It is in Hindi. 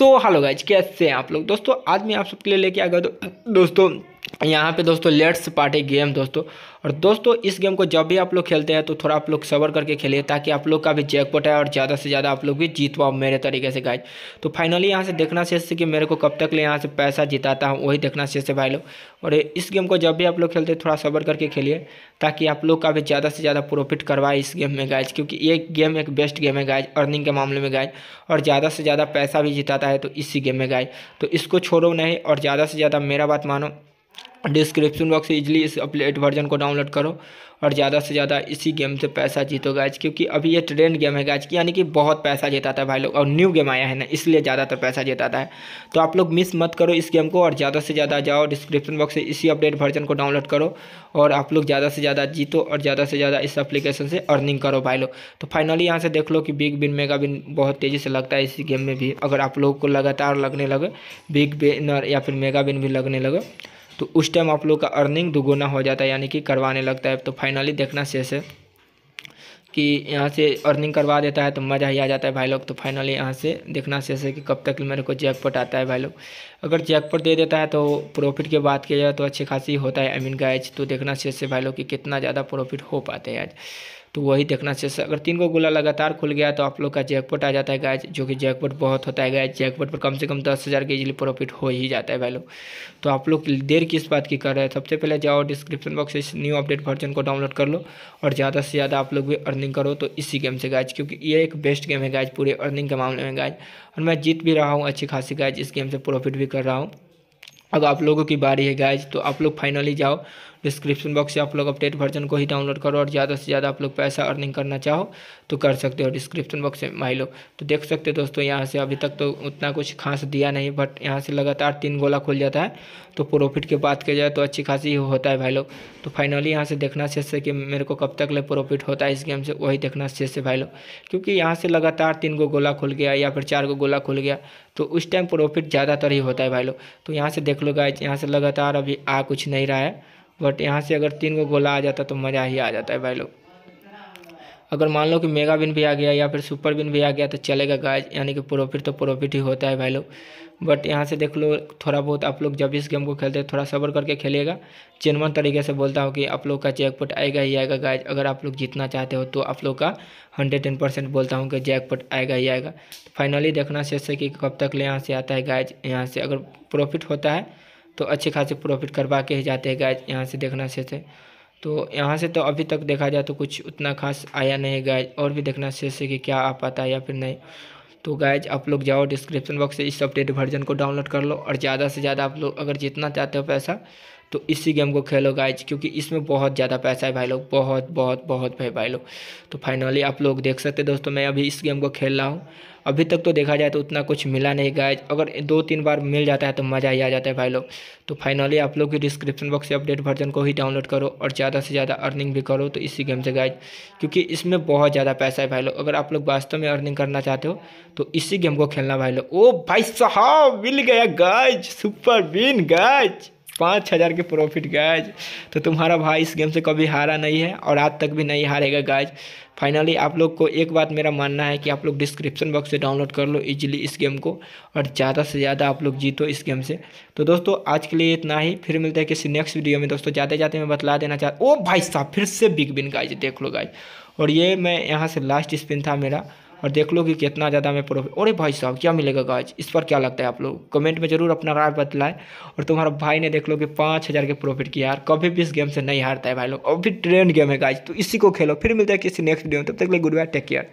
सो हेलो गाइज कैसे हैं आप लोग दोस्तों आज मैं आप सबके लिए लेके आ गया दोस्तों यहाँ पे दोस्तों लेट्स पार्टी गेम दोस्तों और दोस्तों इस गेम को जब भी आप लोग खेलते हैं तो थोड़ा आप लोग सबर करके खेलिए ताकि आप लोग का भी जैकपॉट है और ज़्यादा से ज़्यादा आप लोग भी जीत पाओ मेरे तरीके से गाइज तो फाइनली यहाँ से देखना शेष से कि मेरे को कब तक ले यहाँ से पैसा जिताता हूँ वही देखना शेष से भाई लोग और इस गेम को जब भी आप लोग खेलते हैं थोड़ा सबर करके खेलिए ताकि आप लोग का भी ज़्यादा से ज़्यादा प्रॉफिट करवाए इस गेम में गाइज क्योंकि ये गेम एक बेस्ट गेम है गाइज अर्निंग के मामले में गाइज और ज़्यादा से ज़्यादा पैसा भी जिताता है तो इसी गेम में गाइज तो इसको छोड़ो नहीं और ज़्यादा से ज़्यादा मेरा बात मानो डिस्क्रिप्शन बॉक्स से इजीली इस अपलेट वर्जन को डाउनलोड करो और ज़्यादा से ज़्यादा इसी गेम से पैसा जीतो गाइज क्योंकि अभी ये ट्रेंड गेम है गाइज की यानी कि बहुत पैसा जीता है भाई लोग और न्यू गेम आया है ना इसलिए ज़्यादातर पैसा जीताता है तो आप लोग मिस मत करो इस गेम को और ज़्यादा से ज़्यादा जाओ डिस्क्रिप्शन बॉक्स से इसी अपडेट वर्जन को डाउनलोड करो और आप लोग ज़्यादा से ज़्यादा जीतो और ज़्यादा से ज़्यादा इस अपलीकेशन से अर्निंग करो भाई लोग तो फाइनली यहाँ से देख लो कि बिग बिन मेगा बिन बहुत तेज़ी से लगता है इसी गेम में भी अगर आप लोगों को लगातार लगने लगे बिग बिन या फिर मेगा बिन भी लगने लगे तो उस टाइम आप लोग का अर्निंग दोगुना हो जाता है यानी कि करवाने लगता है तो फाइनली देखना शेष है कि यहाँ से अर्निंग करवा देता है तो मज़ा ही आ जाता है भाई लोग तो फाइनली यहाँ से देखना शेष है कि कब तक मेरे को जैकपॉट आता है भाई लोग अगर जैकपॉट दे देता है तो प्रॉफिट की बात किया जाए तो अच्छी खासी होता है आई मीन गाइज तो देखना शेष है भाई लोग कि कितना ज़्यादा प्रॉफिट हो पाते हैं आज तो वही देखना चाहिए अगर तीन को गोला लगातार खुल गया तो आप लोग का जैकपॉट आ जाता है गाय जो कि जैकपॉट बहुत होता है गाय जैकपॉट पर कम से कम दस हज़ार के इजिली प्रॉफिट हो ही जाता है भाई तो आप लोग देर किस बात की कर रहे हैं सबसे पहले जाओ डिस्क्रिप्शन बॉक्स इस न्यू अपडेट वर्जन को डाउनलोड कर लो और ज़्यादा से ज़्यादा आप लोग भी अर्निंग करो तो इसी गेम से गैज क्योंकि ये एक बेस्ट गेम है गैज पूरे अर्निंग के मामले में गाइज और मैं जीत भी रहा हूँ अच्छी खासी गाइज इस गेम से प्रॉफिट भी कर रहा हूँ अब आप लोगों की बारी है गाइज तो आप लोग फाइनली जाओ डिस्क्रिप्शन बॉक्स से आप लोग अपडेट वर्जन को ही डाउनलोड करो और ज़्यादा से ज़्यादा आप लोग पैसा अर्निंग करना चाहो तो कर सकते हो डिस्क्रिप्शन बॉक्स से माई लोग तो देख सकते हो दोस्तों यहाँ से अभी तक तो उतना कुछ खास दिया नहीं बट यहाँ से लगातार तीन गोला खुल जाता है तो प्रॉफिट की बात की जाए तो अच्छी खासी होता है भाई लोग तो फाइनली यहाँ से देखना अच्छे से कि मेरे को कब तक ले प्रॉफिट होता है इस गेम से वही देखना अच्छे से भाई लोग क्योंकि यहाँ से लगातार तीन गो गोला खुल गया या फिर चार गो गोला खुल गया तो उस टाइम प्रॉफिट ज़्यादातर ही होता है भाई लोग तो यहाँ से देख देख लो गाइज यहाँ से लगातार अभी आ कुछ नहीं रहा है बट यहाँ से अगर तीन गो गोला आ जाता तो मज़ा ही आ जाता है भाई लोग अगर मान लो कि मेगा बिन भी आ गया या फिर सुपर बिन भी आ गया तो चलेगा गाइज यानी कि प्रॉफिट तो प्रॉफिट ही होता है भाई लोग बट यहाँ से देख लो थोड़ा बहुत आप लोग जब इस गेम को खेलते हैं थोड़ा सबर करके खेलिएगा जेनवन तरीके से बोलता हूँ कि आप लोग का जैकपट आएगा ही आएगा गाइज अगर आप लोग जीतना चाहते हो तो आप लोग का हंड्रेड टेन परसेंट बोलता हूँ कि जैकपट आएगा ही आएगा तो फाइनली देखना शेष है कि कब तक ले यहाँ से आता है गाइज यहाँ से अगर प्रॉफिट होता है तो अच्छे खासे प्रॉफिट करवा के ही जाते हैं गाइज यहाँ से देखना शेष है तो यहाँ से तो अभी तक देखा जाए तो कुछ उतना खास आया नहीं गाय और भी देखना शेष है कि क्या आ पाता है या फिर नहीं तो गायज आप लोग जाओ डिस्क्रिप्शन बॉक्स से इस अपडेट वर्जन को डाउनलोड कर लो और ज़्यादा से ज़्यादा आप लोग अगर जितना चाहते हो पैसा तो इसी गेम को खेलो गाइज क्योंकि इसमें बहुत ज़्यादा पैसा है भाई लोग बहुत बहुत बहुत भाई भाई लोग तो फाइनली आप लोग देख सकते दोस्तों मैं अभी इस गेम को खेल रहा हूँ अभी तक तो देखा जाए तो उतना कुछ मिला नहीं गाइज अगर दो तीन बार मिल जाता है तो मज़ा ही आ जाता है भाई लोग तो फाइनली आप लोग की डिस्क्रिप्शन बॉक्स से अपडेट वर्जन को ही डाउनलोड करो और ज़्यादा से ज़्यादा अर्निंग भी करो तो इसी गेम से गाइज क्योंकि इसमें बहुत ज़्यादा पैसा है भाई लोग अगर आप लोग वास्तव में अर्निंग करना चाहते हो तो इसी गेम को खेलना भाई लोग ओ भाई साहब मिल गया गाइज सुपर बीन गाइज पाँच हज़ार के प्रॉफिट गैज तो तुम्हारा भाई इस गेम से कभी हारा नहीं है और आज तक भी नहीं हारेगा गैज फाइनली आप लोग को एक बात मेरा मानना है कि आप लोग डिस्क्रिप्शन बॉक्स से डाउनलोड कर लो इजीली इस गेम को और ज़्यादा से ज़्यादा आप लोग जीतो इस गेम से तो दोस्तों आज के लिए इतना ही फिर मिलता है किसी नेक्स्ट वीडियो में दोस्तों जाते जाते मैं बतला देना चाहता ओ भाई साहब फिर से बिग बिन गाइज देख लो गाइज और ये मैं यहाँ से लास्ट स्पिन था मेरा और देख लो कि कितना ज़्यादा मैं प्रॉफिट अरे भाई साहब क्या मिलेगा गाज इस पर क्या लगता है आप लोग कमेंट में जरूर अपना राय बतलाएं और तुम्हारा भाई ने देख लो कि पाँच हज़ार के प्रॉफिट किया यार कभी भी इस गेम से नहीं हारता है भाई लोग अभी ट्रेंड गेम है गाज तो इसी को खेलो फिर मिलता है किसी नेक्स्ट वीडियो में तब तक लिए गुड बाय टेक केयर